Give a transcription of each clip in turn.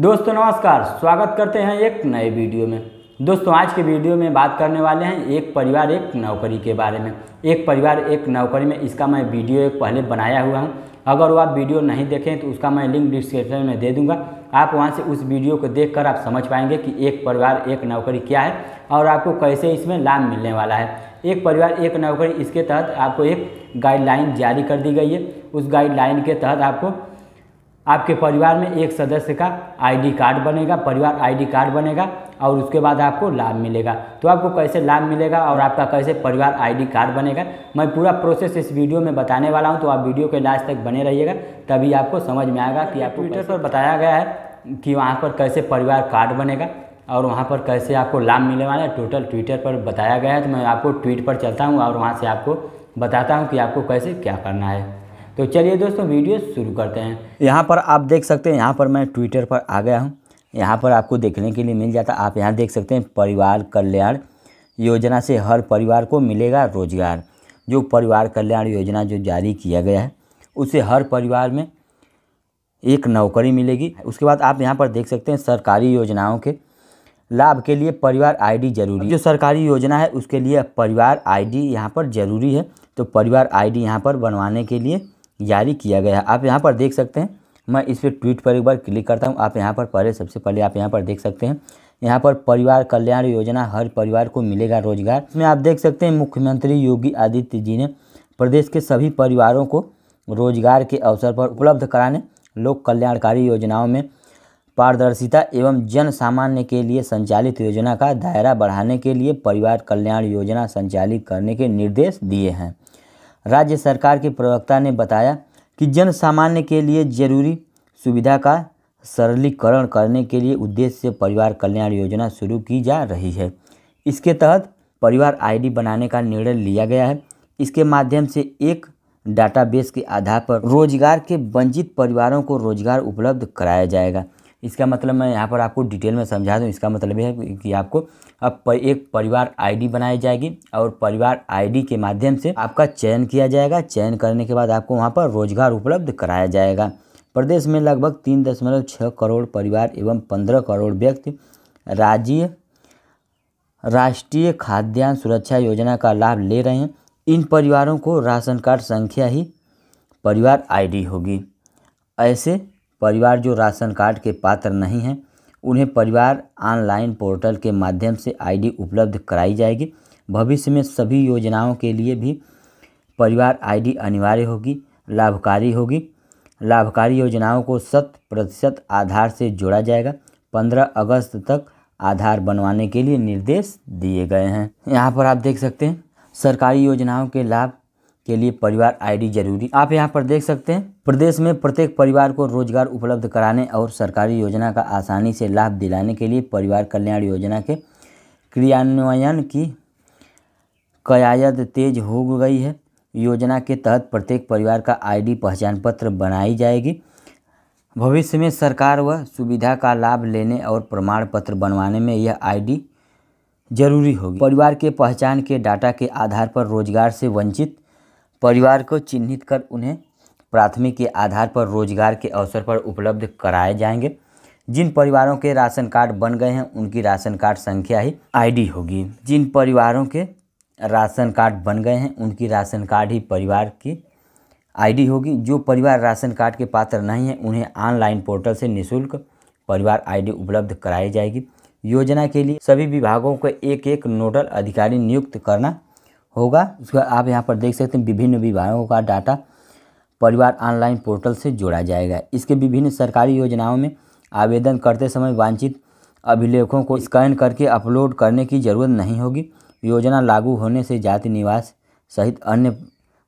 दोस्तों नमस्कार स्वागत करते हैं एक नए वीडियो में दोस्तों आज के वीडियो में बात करने वाले हैं एक परिवार एक नौकरी के बारे में एक परिवार एक नौकरी में इसका मैं वीडियो एक पहले बनाया हुआ हूं अगर वो आप वीडियो नहीं देखें तो उसका मैं लिंक डिस्क्रिप्शन में दे दूंगा आप वहां से उस वीडियो को देख आप समझ पाएंगे कि एक परिवार एक नौकरी क्या है और आपको कैसे इसमें लाभ मिलने वाला है एक परिवार एक नौकरी इसके तहत आपको एक गाइडलाइन जारी कर दी गई है उस गाइडलाइन के तहत आपको आपके परिवार में एक सदस्य का आईडी कार्ड बनेगा परिवार आईडी कार्ड बनेगा और उसके बाद आपको लाभ मिलेगा तो आपको कैसे लाभ मिलेगा और आपका कैसे परिवार आईडी कार्ड बनेगा मैं पूरा प्रोसेस इस वीडियो में बताने वाला हूं तो आप वीडियो के लास्ट तक बने रहिएगा तभी आपको समझ में आएगा कि आप ट्विटर पर बताया गया है कि वहाँ पर कैसे परिवार कार्ड बनेगा और वहाँ पर कैसे आपको लाभ मिलने वाला है टोटल ट्विटर पर बताया गया है तो मैं आपको ट्वीट पर चलता हूँ और वहाँ से आपको बताता हूँ कि आपको कैसे क्या करना है तो चलिए दोस्तों वीडियो शुरू करते हैं यहाँ पर आप देख सकते हैं यहाँ पर मैं ट्विटर पर आ गया हूँ यहाँ पर आपको देखने के लिए मिल जाता आप यहाँ देख सकते हैं परिवार कल्याण योजना से हर परिवार को मिलेगा रोजगार जो परिवार कल्याण योजना जो जारी किया गया है उससे हर परिवार में एक नौकरी मिलेगी उसके बाद आप यहाँ पर देख सकते हैं सरकारी योजनाओं के लाभ के लिए परिवार आईडी जरूरी जो सरकारी योजना है उसके लिए परिवार आईडी यहाँ पर ज़रूरी है तो परिवार आईडी यहाँ पर बनवाने के लिए जारी किया गया है आप यहाँ पर देख सकते हैं मैं इस पर ट्वीट पर एक बार क्लिक करता हूँ आप यहाँ पर पहले सबसे पहले आप यहाँ पर देख सकते हैं यहाँ पर परिवार कल्याण योजना हर परिवार को मिलेगा रोजगार इसमें आप देख सकते हैं मुख्यमंत्री योगी आदित्य जी ने प्रदेश के सभी परिवारों को रोजगार के अवसर पर उपलब्ध कराने लोक कल्याणकारी योजनाओं में पारदर्शिता एवं जन सामान्य के लिए संचालित योजना का दायरा बढ़ाने के लिए परिवार कल्याण योजना संचालित करने के निर्देश दिए हैं राज्य सरकार के प्रवक्ता ने बताया कि जन सामान्य के लिए जरूरी सुविधा का सरलीकरण करने के लिए उद्देश्य से परिवार कल्याण योजना शुरू की जा रही है इसके तहत परिवार आईडी बनाने का निर्णय लिया गया है इसके माध्यम से एक डाटाबेस के आधार पर रोजगार के वंचित परिवारों को रोजगार उपलब्ध कराया जाएगा इसका मतलब मैं यहाँ पर आपको डिटेल में समझा दूँ इसका मतलब यह है कि आपको अब पर एक परिवार आईडी बनाई जाएगी और परिवार आईडी के माध्यम से आपका चयन किया जाएगा चयन करने के बाद आपको वहाँ पर रोजगार उपलब्ध कराया जाएगा प्रदेश में लगभग तीन दशमलव छः करोड़ परिवार एवं पंद्रह करोड़ व्यक्ति राज्य राष्ट्रीय खाद्यान्न सुरक्षा योजना का लाभ ले रहे हैं इन परिवारों को राशन कार्ड संख्या ही परिवार आई होगी ऐसे परिवार जो राशन कार्ड के पात्र नहीं हैं उन्हें परिवार ऑनलाइन पोर्टल के माध्यम से आईडी उपलब्ध कराई जाएगी भविष्य में सभी योजनाओं के लिए भी परिवार आईडी अनिवार्य होगी लाभकारी होगी लाभकारी योजनाओं को शत प्रतिशत आधार से जोड़ा जाएगा पंद्रह अगस्त तक आधार बनवाने के लिए निर्देश दिए गए हैं यहाँ पर आप देख सकते हैं सरकारी योजनाओं के लाभ के लिए परिवार आईडी जरूरी आप यहाँ पर देख सकते हैं प्रदेश में प्रत्येक परिवार को रोजगार उपलब्ध कराने और सरकारी योजना का आसानी से लाभ दिलाने के लिए परिवार कल्याण योजना के क्रियान्वयन की कयायद तेज हो गई है योजना के तहत प्रत्येक परिवार का आईडी पहचान पत्र बनाई जाएगी भविष्य में सरकार व सुविधा का लाभ लेने और प्रमाण पत्र बनवाने में यह आई जरूरी होगी परिवार के पहचान के डाटा के आधार पर रोजगार से वंचित परिवार को चिन्हित कर उन्हें प्राथमिक के आधार पर रोजगार के अवसर पर उपलब्ध कराए जाएंगे जिन परिवारों के राशन कार्ड बन गए हैं उनकी राशन कार्ड संख्या ही आईडी होगी जिन परिवारों के राशन कार्ड बन गए हैं उनकी राशन कार्ड ही परिवार की आईडी होगी जो परिवार राशन कार्ड के पात्र नहीं हैं उन्हें ऑनलाइन पोर्टल से निशुल्क परिवार आईडी उपलब्ध कराई जाएगी योजना के लिए सभी विभागों को एक एक नोडल अधिकारी नियुक्त करना होगा उसका आप यहाँ पर देख सकते हैं विभिन्न विभागों का डाटा परिवार ऑनलाइन पोर्टल से जोड़ा जाएगा इसके विभिन्न सरकारी योजनाओं में आवेदन करते समय वांछित अभिलेखों को स्कैन करके अपलोड करने की ज़रूरत नहीं होगी योजना लागू होने से जाति निवास सहित अन्य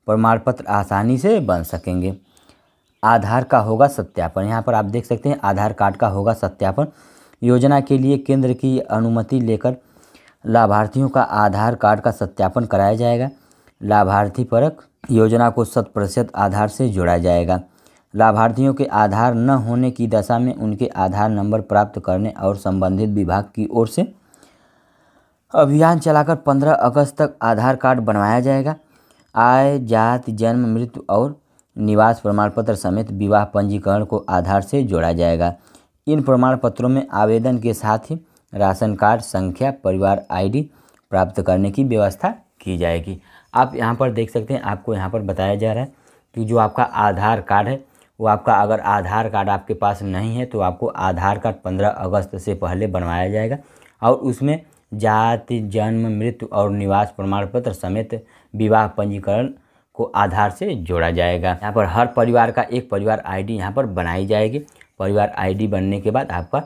प्रमाण पत्र आसानी से बन सकेंगे आधार का होगा सत्यापन यहाँ पर आप देख सकते हैं आधार कार्ड का होगा सत्यापन योजना के लिए केंद्र की अनुमति लेकर लाभार्थियों का आधार कार्ड का सत्यापन कराया जाएगा लाभार्थी परक योजना को शत प्रतिशत आधार से जोड़ा जाएगा लाभार्थियों के आधार न होने की दशा में उनके आधार नंबर प्राप्त करने और संबंधित विभाग की ओर से अभियान चलाकर 15 अगस्त तक आधार कार्ड बनवाया जाएगा आय जाति जन्म मृत्यु और निवास प्रमाण पत्र समेत विवाह पंजीकरण को आधार से जोड़ा जाएगा इन प्रमाण पत्रों में आवेदन के साथ ही राशन कार्ड संख्या परिवार आईडी प्राप्त करने की व्यवस्था की जाएगी आप यहाँ पर देख सकते हैं आपको यहाँ पर बताया जा रहा है कि जो आपका आधार कार्ड है वो आपका अगर आधार कार्ड आपके पास नहीं है तो आपको आधार कार्ड पंद्रह अगस्त से पहले बनवाया जाएगा और उसमें जाति जन्म मृत्यु और निवास प्रमाण पत्र समेत विवाह पंजीकरण को आधार से जोड़ा जाएगा यहाँ पर हर परिवार का एक परिवार आईडी यहाँ पर बनाई जाएगी परिवार आईडी बनने के बाद आपका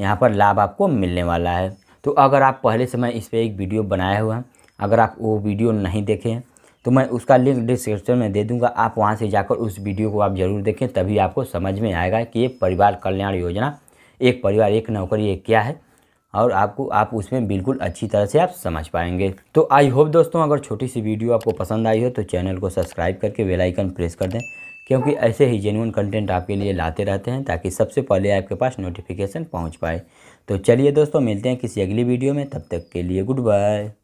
यहाँ पर लाभ आपको मिलने वाला है तो अगर आप पहले से मैं इस पर एक वीडियो बनाया हुआ है अगर आप वो वीडियो नहीं देखें तो मैं उसका लिंक डिस्क्रिप्शन में दे दूंगा आप वहाँ से जाकर उस वीडियो को आप ज़रूर देखें तभी आपको समझ में आएगा कि ये परिवार कल्याण योजना एक परिवार एक नौकरी एक क्या है और आपको आप उसमें बिल्कुल अच्छी तरह से आप समझ पाएंगे तो आई होप दोस्तों अगर छोटी सी वीडियो आपको पसंद आई हो तो चैनल को सब्सक्राइब करके वेलाइकन प्रेस कर दें क्योंकि ऐसे ही जेन्यून कंटेंट आपके लिए लाते रहते हैं ताकि सबसे पहले आपके पास नोटिफिकेशन पहुंच पाए तो चलिए दोस्तों मिलते हैं किसी अगली वीडियो में तब तक के लिए गुड बाय